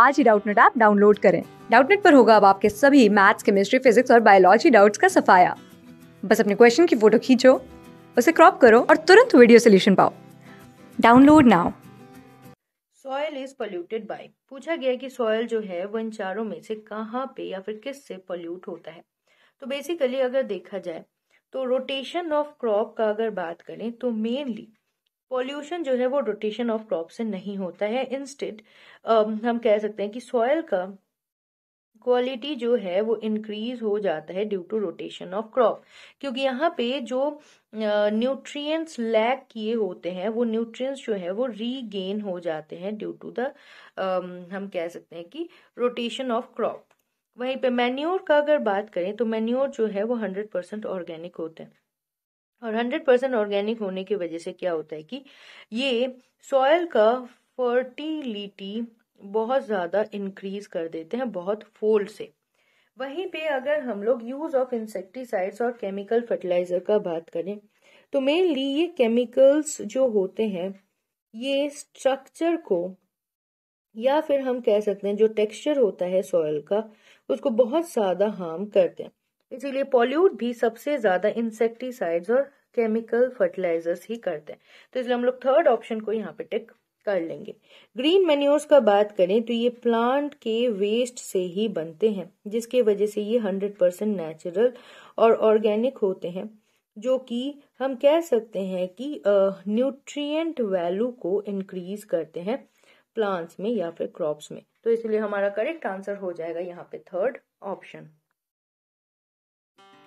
आज ही Doubtnut app download करें डाउटनेट पर होगा अब आपके सभी मैथ्स केमिस्ट्री फिजिक्स और बायोलॉजी डाउट्स का सफाया बस अपने क्वेश्चन की फोटो खींचो उसे क्रॉप करो और तुरंत वीडियो सोल्यूशन पाओ download now soil is polluted by पूछा गया कि सॉयल जो है वो इन चारों में से कहाँ पे या फिर किस से पॉल्यूट होता है तो बेसिकली अगर देखा जाए तो रोटेशन ऑफ क्रॉप का अगर बात करें तो मेनली पॉल्यूशन जो है वो रोटेशन ऑफ क्रॉप से नहीं होता है इंस्टेड um, हम कह सकते हैं कि सॉयल का क्वालिटी जो है वो इंक्रीज हो जाता है due to rotation of crop क्योंकि यहाँ पे जो न्यूट्रिएंट्स uh, लैक किए होते हैं वो न्यूट्रिएंट्स जो है वो रीगेन हो जाते हैं ड्यू टू द हम कह सकते हैं कि रोटेशन ऑफ क्रॉप वहीं पे मैन्योर का अगर बात करें तो मैन्योर जो है वो हंड्रेड परसेंट ऑर्गेनिक होते हैं और 100 परसेंट ऑर्गेनिक होने की वजह से क्या होता है कि ये सॉयल का फर्टिलिटी बहुत ज़्यादा इंक्रीज कर देते हैं बहुत फोल्ड से वहीं पे अगर हम लोग यूज़ ऑफ इंसेक्टिसाइड्स और केमिकल फर्टिलाइज़र का बात करें तो मेनली ये केमिकल्स जो होते हैं ये स्ट्रक्चर को या फिर हम कह सकते हैं जो टेक्सचर होता है सॉयल का उसको बहुत ज़्यादा हार्म करते हैं इसीलिए पॉल्यूट भी सबसे ज्यादा इंसेक्टिसाइड्स और केमिकल फर्टिलाइजर्स ही करते हैं तो इसलिए हम लोग थर्ड ऑप्शन को यहाँ पे टिक कर लेंगे ग्रीन मेन्योर्स का बात करें तो ये प्लांट के वेस्ट से ही बनते हैं जिसके वजह से ये हंड्रेड परसेंट नेचुरल और ऑर्गेनिक होते हैं जो कि हम कह सकते हैं कि न्यूट्रिएंट वैल्यू को इंक्रीज करते हैं प्लांट्स में या फिर क्रॉप्स में तो इसलिए हमारा करेक्ट आंसर हो जाएगा यहाँ पे थर्ड ऑप्शन